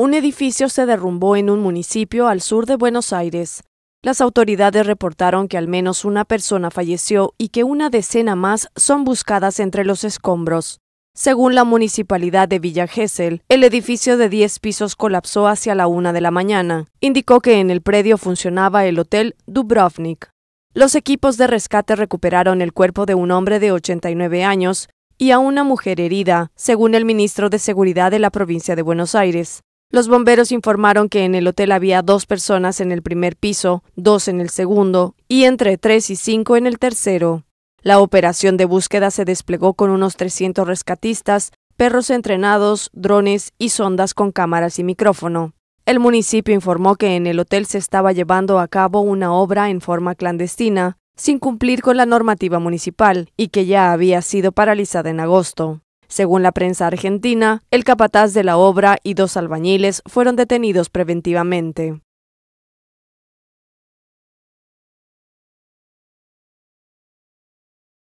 un edificio se derrumbó en un municipio al sur de Buenos Aires. Las autoridades reportaron que al menos una persona falleció y que una decena más son buscadas entre los escombros. Según la municipalidad de Villa Gesell, el edificio de 10 pisos colapsó hacia la una de la mañana. Indicó que en el predio funcionaba el hotel Dubrovnik. Los equipos de rescate recuperaron el cuerpo de un hombre de 89 años y a una mujer herida, según el ministro de Seguridad de la provincia de Buenos Aires. Los bomberos informaron que en el hotel había dos personas en el primer piso, dos en el segundo y entre tres y cinco en el tercero. La operación de búsqueda se desplegó con unos 300 rescatistas, perros entrenados, drones y sondas con cámaras y micrófono. El municipio informó que en el hotel se estaba llevando a cabo una obra en forma clandestina, sin cumplir con la normativa municipal, y que ya había sido paralizada en agosto. Según la prensa argentina, el capataz de la obra y dos albañiles fueron detenidos preventivamente.